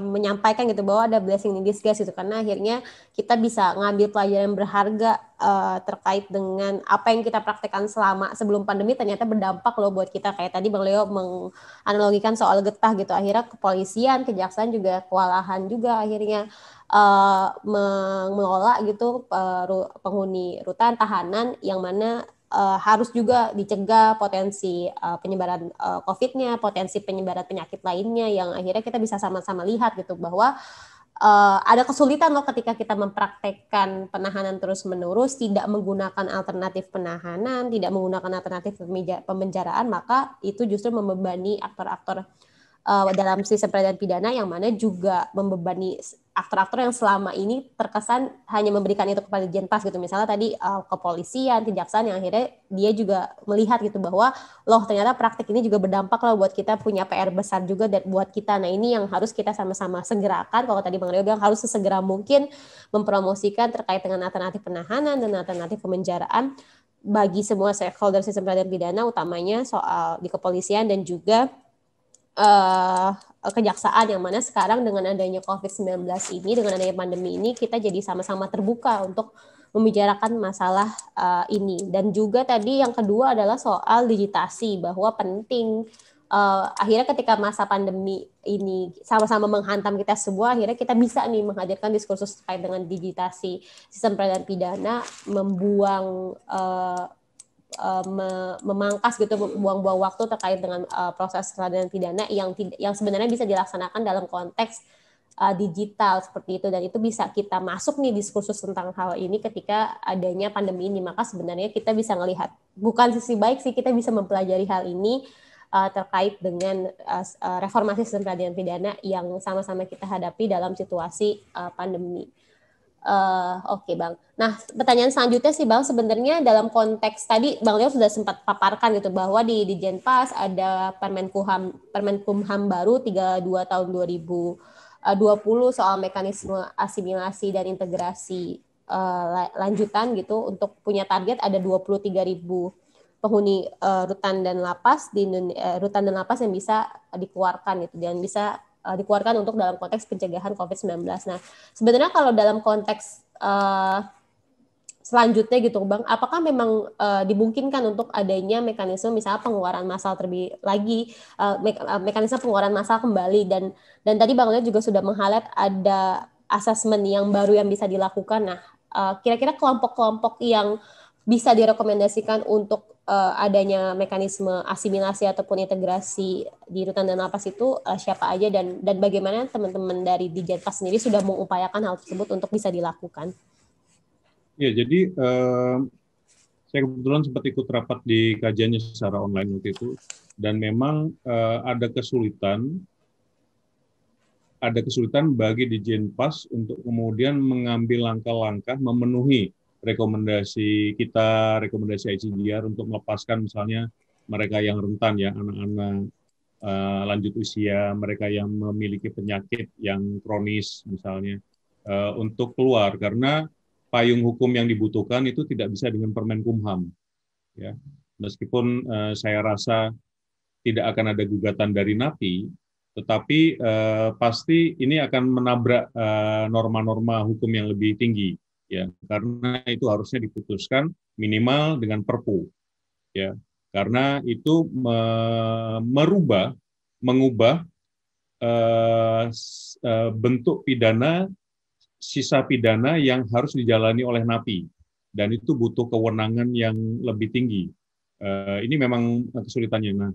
menyampaikan gitu bahwa ada blessing in disguise itu karena akhirnya kita bisa ngambil pelajaran berharga uh, terkait dengan apa yang kita praktekkan selama sebelum pandemi ternyata berdampak loh buat kita kayak tadi Bang Leo menganalogikan soal getah gitu akhirnya kepolisian, kejaksaan juga kewalahan juga akhirnya uh, mengelola gitu uh, penghuni rutan tahanan yang mana uh, harus juga dicegah potensi uh, penyebaran uh, COVID-nya, potensi penyebaran penyakit lainnya yang akhirnya kita bisa sama-sama lihat gitu bahwa uh, ada kesulitan loh ketika kita mempraktekkan penahanan terus-menerus, tidak menggunakan alternatif penahanan, tidak menggunakan alternatif pemenjaraan, maka itu justru membebani aktor-aktor uh, dalam sistem peradilan pidana yang mana juga membebani aktor-aktor yang selama ini terkesan hanya memberikan itu kepada jenpas gitu misalnya tadi uh, kepolisian, kejaksaan yang akhirnya dia juga melihat gitu bahwa loh ternyata praktik ini juga berdampak loh buat kita punya PR besar juga dan buat kita nah ini yang harus kita sama-sama segerakan kalau tadi Bang Rio bilang harus sesegera mungkin mempromosikan terkait dengan alternatif penahanan dan alternatif pemenjaraan bagi semua stakeholder sistem peradilan pidana utamanya soal di kepolisian dan juga uh, kejaksaan yang mana sekarang dengan adanya COVID-19 ini dengan adanya pandemi ini kita jadi sama-sama terbuka untuk membicarakan masalah uh, ini dan juga tadi yang kedua adalah soal digitasi bahwa penting uh, akhirnya ketika masa pandemi ini sama-sama menghantam kita semua akhirnya kita bisa nih menghadirkan diskursus terkait dengan digitasi sistem peradilan pidana membuang uh, Eh, memangkas gitu buang-buang waktu terkait dengan uh, proses peradilan pidana yang yang sebenarnya bisa dilaksanakan dalam konteks uh, digital seperti itu dan itu bisa kita masuk nih diskursus tentang hal ini ketika adanya pandemi ini maka sebenarnya kita bisa melihat bukan sisi baik sih kita bisa mempelajari hal ini uh, terkait dengan uh, reformasi sistem peradilan pidana yang sama-sama kita hadapi dalam situasi uh, pandemi. Eh, oke okay, bang. Nah pertanyaan selanjutnya sih bang, sebenarnya dalam konteks tadi bang Leo sudah sempat paparkan gitu bahwa di di Jenpas ada Permenkumham Permenkumham baru 32 tahun 2020 eh, soal mekanisme asimilasi dan integrasi uh, lanjutan gitu untuk punya target ada 23 ribu penghuni uh, rutan dan lapas di uh, rutan dan lapas yang bisa dikeluarkan gitu dan bisa uh, dikeluarkan untuk dalam konteks pencegahan COVID-19. Nah, sebenarnya kalau dalam konteks uh, selanjutnya gitu Bang, apakah memang uh, dimungkinkan untuk adanya mekanisme misalnya pengeluaran massal terlebih lagi uh, me uh, mekanisme pengeluaran massal kembali dan dan tadi Bang Lihat juga sudah menghalat ada asesmen yang baru yang bisa dilakukan. Nah, kira-kira uh, kelompok-kelompok yang bisa direkomendasikan untuk uh, adanya mekanisme asimilasi ataupun integrasi di rutan dan lapas itu uh, siapa aja dan dan bagaimana teman-teman dari Dijenpas sendiri sudah mengupayakan hal tersebut untuk bisa dilakukan. Ya, jadi uh, saya kebetulan sempat ikut rapat di kajiannya secara online waktu itu dan memang uh, ada kesulitan ada kesulitan bagi Dijenpas untuk kemudian mengambil langkah-langkah memenuhi rekomendasi kita, rekomendasi ICGR untuk melepaskan misalnya mereka yang rentan ya, anak-anak uh, lanjut usia, mereka yang memiliki penyakit yang kronis misalnya, uh, untuk keluar karena payung hukum yang dibutuhkan itu tidak bisa dengan Permen Kumham. Ya, meskipun uh, saya rasa tidak akan ada gugatan dari napi, tetapi uh, pasti ini akan menabrak norma-norma uh, hukum yang lebih tinggi ya karena itu harusnya diputuskan minimal dengan perpu ya karena itu me merubah mengubah uh, uh, bentuk pidana sisa pidana yang harus dijalani oleh napi dan itu butuh kewenangan yang lebih tinggi uh, ini memang kesulitannya nah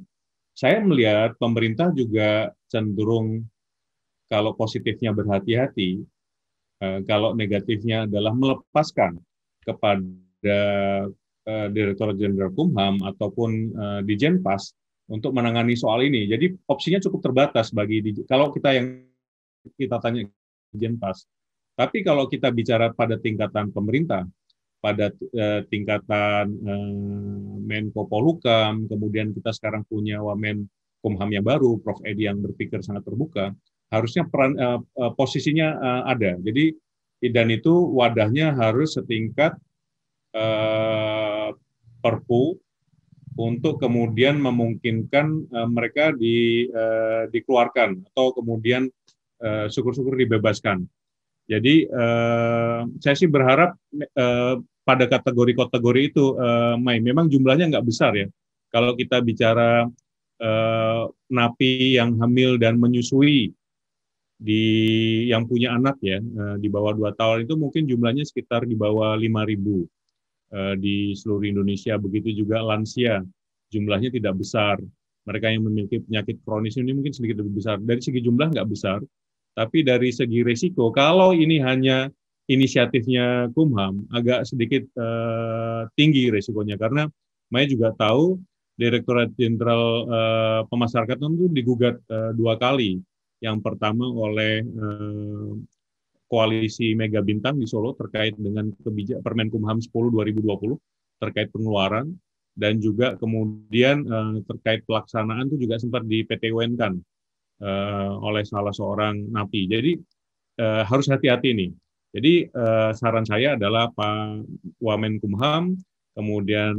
saya melihat pemerintah juga cenderung kalau positifnya berhati-hati Eh, kalau negatifnya adalah melepaskan kepada eh, Direktur Jenderal Kumham ataupun eh, di Jenpas untuk menangani soal ini. Jadi opsinya cukup terbatas bagi di, kalau kita yang kita tanya Jenpas. Tapi kalau kita bicara pada tingkatan pemerintah, pada tingkatan Menko Polhukam, kemudian kita sekarang punya Wamen Kumham yang baru, Prof Edi yang berpikir sangat terbuka, harusnya peran, uh, posisinya uh, ada. Jadi dan itu wadahnya harus setingkat uh, perpu untuk kemudian memungkinkan uh, mereka di, uh, dikeluarkan atau kemudian syukur syukur-syukur dibebaskan. Jadi uh, saya sih berharap uh, pada kategori-kategori itu, uh, Mai, memang jumlahnya nggak besar ya. Kalau kita bicara uh, napi yang hamil dan menyusui, di yang punya anak ya eh, di bawah dua tahun itu mungkin jumlahnya sekitar di bawah lima ribu eh, di seluruh Indonesia begitu juga lansia jumlahnya tidak besar mereka yang memiliki penyakit kronis ini mungkin sedikit lebih besar dari segi jumlah nggak besar tapi dari segi resiko kalau ini hanya inisiatifnya Kumham agak sedikit eh, tinggi resikonya karena Maya juga tahu Direktorat Jenderal eh, Pemasyarakatan itu digugat eh, dua kali yang pertama oleh eh, koalisi Mega Bintang di Solo terkait dengan kebijakan Permen Kumham 10 2020 terkait pengeluaran dan juga kemudian eh, terkait pelaksanaan itu juga sempat di PTUN kan eh, oleh salah seorang napi. Jadi harus hati-hati nih. Jadi saran saya adalah Pak Wamen Kumham, kemudian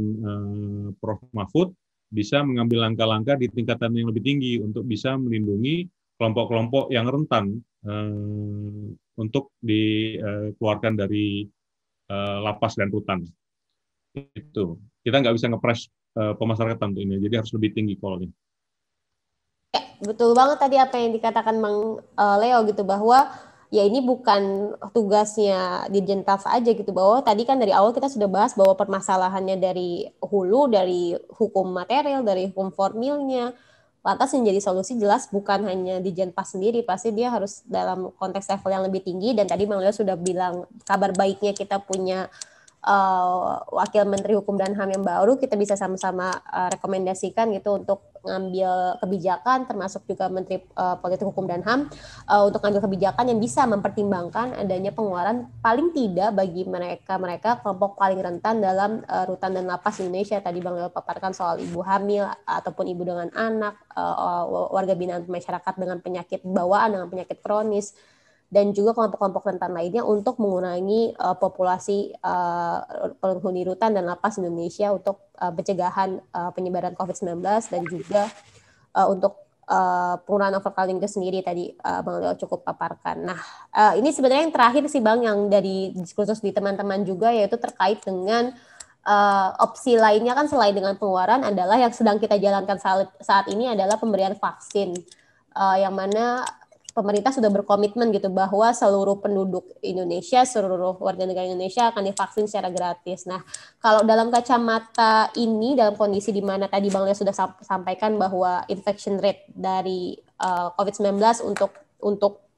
Prof Mahfud bisa mengambil langkah-langkah di tingkatan yang lebih tinggi untuk bisa melindungi kelompok-kelompok yang rentan eh, untuk dikeluarkan eh, dari eh, lapas dan rutan. Itu kita nggak bisa ngepres eh, pemasyarakatan untuk ini, jadi harus lebih tinggi kalau ini. Ya, betul banget tadi apa yang dikatakan Mang eh, Leo gitu bahwa ya ini bukan tugasnya Dirjen TAF aja gitu bahwa tadi kan dari awal kita sudah bahas bahwa permasalahannya dari hulu, dari hukum material, dari hukum formilnya, Lantas yang jadi solusi jelas bukan hanya di Jenpas sendiri, pasti dia harus dalam konteks level yang lebih tinggi dan tadi Mang Leo sudah bilang kabar baiknya kita punya uh, wakil menteri hukum dan ham yang baru kita bisa sama-sama uh, rekomendasikan gitu untuk ngambil kebijakan termasuk juga menteri uh, politik hukum dan ham uh, untuk ngambil kebijakan yang bisa mempertimbangkan adanya pengeluaran paling tidak bagi mereka mereka kelompok paling rentan dalam uh, rutan dan lapas Indonesia tadi bang Leo paparkan soal ibu hamil ataupun ibu dengan anak uh, warga binaan masyarakat dengan penyakit bawaan dengan penyakit kronis dan juga kelompok-kelompok rentan lainnya untuk mengurangi uh, populasi uh, penghuni rutan dan lapas Indonesia untuk uh, pencegahan uh, penyebaran COVID-19 dan juga uh, untuk Uh, penggunaan overcrowding itu sendiri tadi uh, Bang Leo cukup paparkan. Nah, uh, ini sebenarnya yang terakhir sih Bang yang dari diskursus di teman-teman juga yaitu terkait dengan uh, opsi lainnya kan selain dengan pengeluaran adalah yang sedang kita jalankan saat, saat ini adalah pemberian vaksin uh, yang mana pemerintah sudah berkomitmen gitu bahwa seluruh penduduk Indonesia, seluruh warga negara Indonesia akan divaksin secara gratis. Nah, kalau dalam kacamata ini dalam kondisi di mana tadi Bang Lia sudah sampaikan bahwa infection rate dari uh, eh, COVID-19 untuk untuk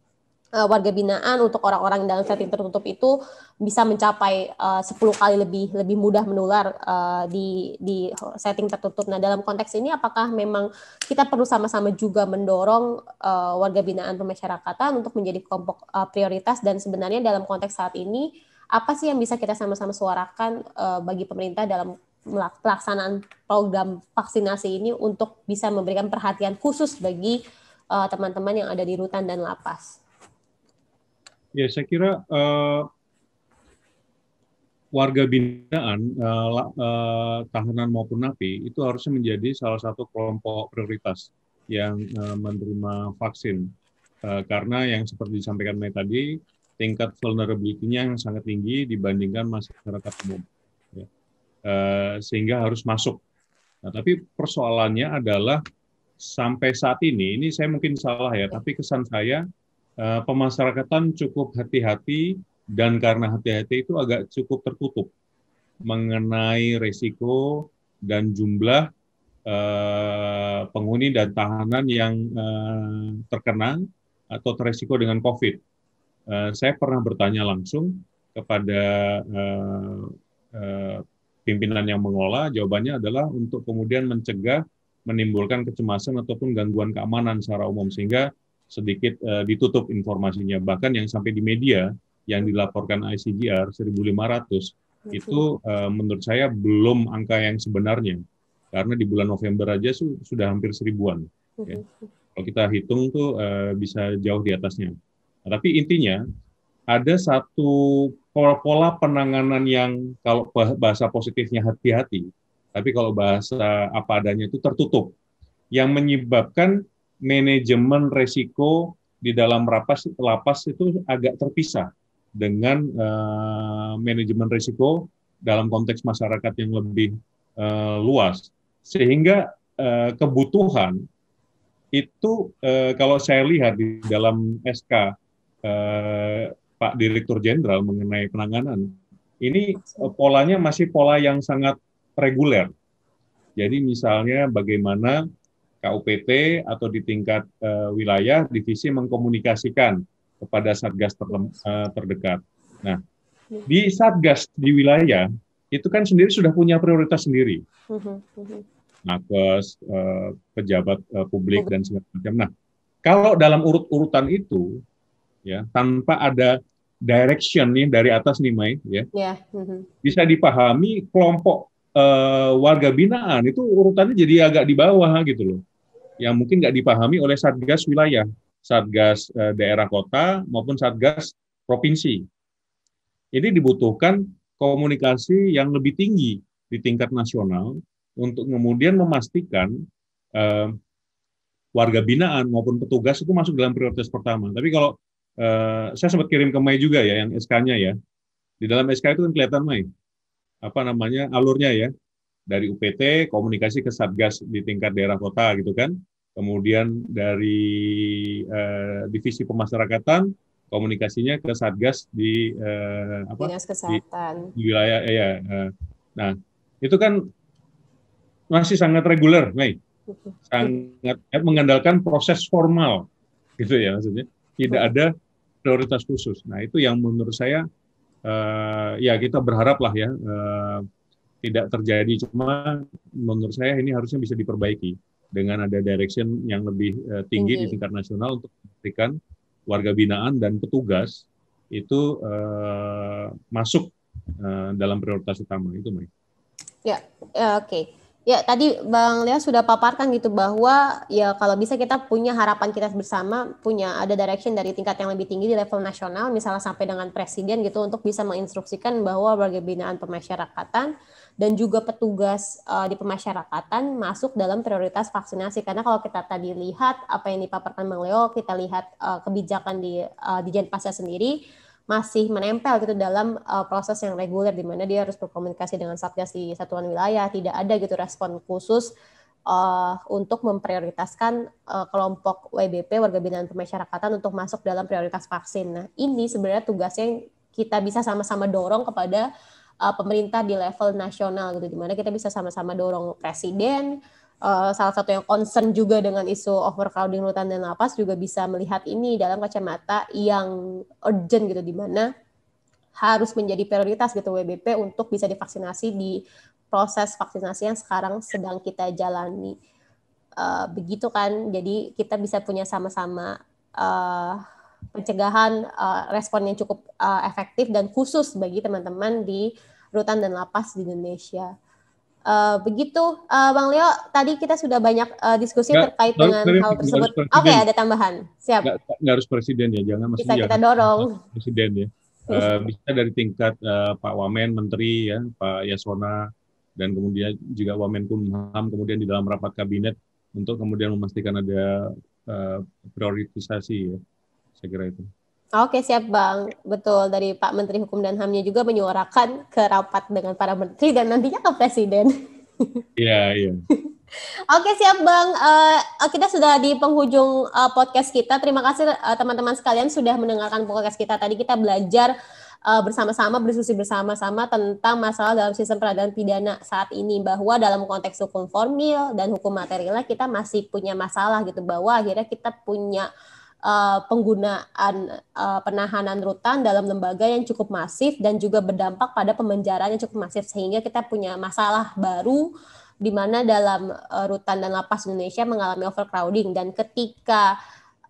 uh, warga binaan untuk orang-orang dalam setting tertutup itu bisa mencapai eh, uh, 10 kali lebih lebih mudah menular uh, di di setting tertutup. Nah, dalam konteks ini apakah memang kita perlu sama-sama juga mendorong uh, warga binaan pemasyarakatan untuk menjadi kelompok uh, prioritas dan sebenarnya dalam konteks saat ini apa sih yang bisa kita sama-sama suarakan uh, bagi pemerintah dalam pelaksanaan program vaksinasi ini untuk bisa memberikan perhatian khusus bagi uh, teman -teman yang ada di rutan dan lapas. Ya, saya kira uh, warga binaan, uh, uh, tahanan maupun napi itu harusnya menjadi salah satu kelompok prioritas yang uh, menerima vaksin. Uh, karena yang seperti disampaikan Mei tadi, tingkat vulnerability-nya yang sangat tinggi dibandingkan masyarakat umum. Ya. Uh, sehingga harus masuk. Nah, tapi persoalannya adalah sampai saat ini, ini saya mungkin salah ya, tapi kesan saya Eh, pemasyarakatan pemasarakatan cukup hati-hati dan karena hati-hati itu agak cukup tertutup mengenai resiko dan jumlah uh, penghuni dan tahanan yang uh, terkena atau teresiko dengan COVID. saya pernah bertanya langsung kepada pimpinan yang mengelola, jawabannya adalah untuk kemudian mencegah menimbulkan kecemasan ataupun gangguan keamanan secara umum sehingga sedikit uh, ditutup informasinya. Bahkan yang sampai di media yang dilaporkan ICGR 1.500 itu uh, menurut saya belum angka yang sebenarnya karena di bulan November aja su sudah hampir seribuan. Ya. Mm-hmm. Kalau kita hitung tuh uh, bisa jauh di atasnya. Nah, tapi intinya ada satu pola penanganan yang kalau bahasa positifnya hati-hati, tapi kalau bahasa apa adanya itu tertutup, yang menyebabkan manajemen resiko di dalam rapas lapas itu agak terpisah dengan uh, manajemen risiko dalam konteks masyarakat yang lebih uh, luas sehingga uh, kebutuhan itu uh, kalau saya lihat di dalam SK uh, Pak Direktur Jenderal mengenai penanganan ini polanya masih pola yang sangat reguler jadi misalnya bagaimana KUPT atau di tingkat uh, wilayah divisi mengkomunikasikan kepada satgas ter, uh, eh, terdekat. Nah, di satgas di wilayah itu kan sendiri sudah punya prioritas sendiri. Mm-hmm, mm-hmm. Nakes, uh, pejabat uh, publik dan segala macam. Nah, kalau dalam urut-urutan itu ya tanpa ada direction nih dari atas nih Mai ya. Yeah. Mm-hmm. Bisa dipahami kelompok uh, warga binaan itu urutannya jadi agak di bawah gitu loh yang mungkin nggak dipahami oleh satgas wilayah, satgas eh, daerah kota maupun satgas provinsi. Jadi dibutuhkan komunikasi yang lebih tinggi di tingkat nasional untuk kemudian memastikan eh, warga binaan maupun petugas itu masuk dalam prioritas pertama. Tapi kalau eh, saya sempat kirim ke Mei juga ya yang SK-nya ya. Di dalam SK itu kan kelihatan Mei apa namanya alurnya ya dari UPT komunikasi ke satgas di tingkat daerah kota gitu kan kemudian dari uh, divisi pemasyarakatan komunikasinya ke satgas di uh, apa dinas kesehatan di, di wilayah eh, ya nah itu kan masih sangat reguler Mei mm-hmm. sangat ya, mengandalkan proses formal gitu ya maksudnya tidak ada prioritas khusus nah itu yang menurut saya uh, ya kita berharaplah ya uh, tidak terjadi cuma menurut saya ini harusnya bisa diperbaiki dengan ada direction yang lebih uh, tinggi okay. di tingkat nasional untuk memastikan warga binaan dan petugas itu uh, masuk uh, dalam prioritas utama itu, Mai. Ya, ya oke. Okay. Ya, tadi Bang Lea sudah paparkan gitu bahwa ya kalau bisa kita punya harapan kita bersama, punya ada direction dari tingkat yang lebih tinggi di level nasional, misalnya sampai dengan presiden gitu untuk bisa menginstruksikan bahwa warga binaan pemasyarakatan dan juga petugas uh, di pemasyarakatan masuk dalam prioritas vaksinasi karena kalau kita tadi lihat apa yang dipaparkan Bang Leo kita lihat uh, kebijakan di uh, di sendiri masih menempel gitu dalam uh, proses yang reguler di mana dia harus berkomunikasi dengan satgas di satuan wilayah tidak ada gitu respon khusus uh, untuk memprioritaskan uh, kelompok WBP warga binaan pemasyarakatan untuk masuk dalam prioritas vaksin. Nah, ini sebenarnya tugasnya kita bisa sama-sama dorong kepada uh, pemerintah di level nasional gitu dimana kita bisa sama-sama dorong presiden uh, salah satu yang concern juga dengan isu overcrowding rutan dan lapas juga bisa melihat ini dalam kacamata yang urgent gitu di mana harus menjadi prioritas gitu WBP untuk bisa divaksinasi di proses vaksinasi yang sekarang sedang kita jalani. Uh, begitu kan, jadi kita bisa punya sama-sama uh, pencegahan uh, respon yang cukup uh, efektif dan khusus bagi teman-teman di rutan dan lapas di Indonesia. Uh, begitu, uh, Bang Leo. Tadi kita sudah banyak uh, diskusi gak, terkait gak, dengan hal tersebut. Oke, okay, ada tambahan. Siap. Gak, gak harus presiden ya, jangan bisa kita dorong. Presiden ya. Uh, bisa dari tingkat uh, Pak Wamen, Menteri ya, Pak Yasona, dan kemudian juga Wamen Kumham kemudian di dalam rapat kabinet untuk kemudian memastikan ada uh, prioritisasi ya. Saya kira itu. Oke siap Bang, betul dari Pak Menteri Hukum dan Hamnya juga menyuarakan ke rapat dengan para menteri dan nantinya ke Presiden. Iya, iya. Oke siap Bang, uh, kita sudah di penghujung uh, podcast kita. Terima kasih eh, teman-teman uh, sekalian sudah mendengarkan podcast kita. Tadi kita belajar uh, bersama-sama, berdiskusi bersama-sama tentang masalah dalam sistem peradilan pidana saat ini. Bahwa dalam konteks hukum formil dan hukum materialnya kita masih punya masalah gitu. Bahwa akhirnya kita punya uh, penggunaan uh, penahanan rutan dalam lembaga yang cukup masif dan juga berdampak pada pemenjaraan yang cukup masif sehingga kita punya masalah baru di mana dalam uh, rutan dan lapas Indonesia mengalami overcrowding dan ketika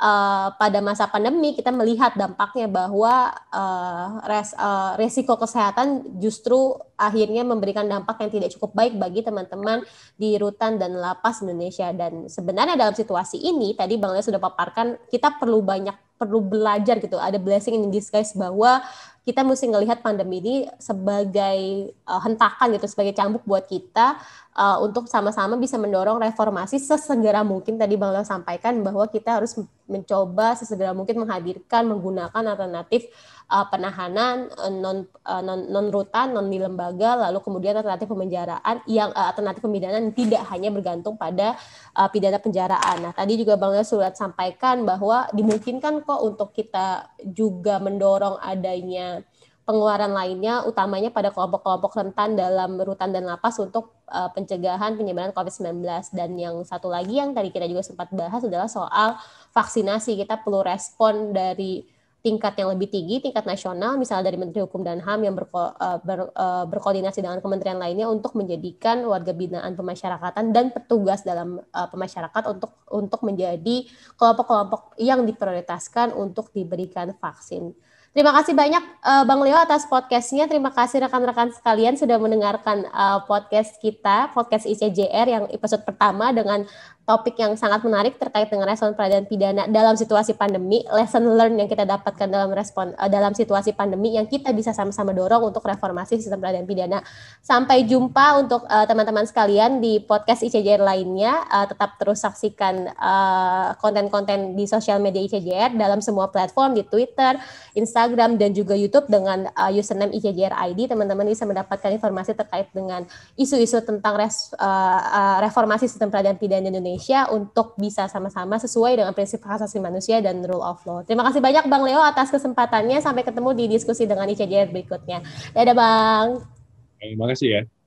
uh, pada masa pandemi kita melihat dampaknya bahwa uh, res, uh, resiko kesehatan justru akhirnya memberikan dampak yang tidak cukup baik bagi teman-teman di rutan dan lapas Indonesia dan sebenarnya dalam situasi ini tadi Bang Lea sudah paparkan kita perlu banyak perlu belajar gitu ada blessing in disguise bahwa kita mesti ngelihat pandemi ini sebagai uh, hentakan gitu, sebagai cambuk buat kita uh, untuk sama-sama bisa mendorong reformasi sesegera mungkin. Tadi Bang Leo sampaikan bahwa kita harus mencoba sesegera mungkin menghadirkan, menggunakan alternatif uh, penahanan eh, non uh, non non rutan non di lembaga lalu kemudian alternatif pemenjaraan yang uh, alternatif pemidanaan tidak hanya bergantung pada uh, pidana penjaraan. Nah tadi juga Bang surat surat sampaikan bahwa dimungkinkan kok untuk kita juga mendorong adanya pengeluaran lainnya utamanya pada kelompok-kelompok rentan dalam rutan dan lapas untuk uh, pencegahan penyebaran COVID-19 dan yang satu lagi yang tadi kita juga sempat bahas adalah soal vaksinasi kita perlu respon dari tingkat yang lebih tinggi, tingkat nasional, misalnya dari Menteri Hukum dan HAM yang berko, eh, ber, eh, berkoordinasi dengan kementerian lainnya untuk menjadikan warga binaan pemasyarakatan dan petugas dalam uh, pemasyarakat untuk untuk menjadi kelompok-kelompok yang diprioritaskan untuk diberikan vaksin. Terima kasih banyak uh, Bang Leo atas podcastnya. Terima kasih rekan-rekan sekalian sudah mendengarkan uh, podcast kita, podcast ICJR yang episode pertama dengan topik yang sangat menarik terkait dengan respon peradilan pidana dalam situasi pandemi, lesson learn yang kita dapatkan dalam respon uh, dalam situasi pandemi yang kita bisa sama-sama dorong untuk reformasi sistem peradilan pidana. Sampai jumpa untuk eh, teman-teman uh, sekalian di podcast ICJR lainnya. Uh, tetap terus saksikan konten-konten uh, di sosial media ICJR dalam semua platform di Twitter, Instagram dan juga YouTube dengan uh, username ICJR ID. Teman-teman bisa mendapatkan informasi terkait dengan isu-isu tentang res, uh, uh, reformasi sistem peradilan pidana di Indonesia Indonesia untuk bisa sama-sama sesuai dengan prinsip hak asasi manusia dan rule of law. Terima kasih banyak Bang Leo atas kesempatannya. Sampai ketemu di diskusi dengan ICJR berikutnya. Dadah Bang. Terima kasih ya.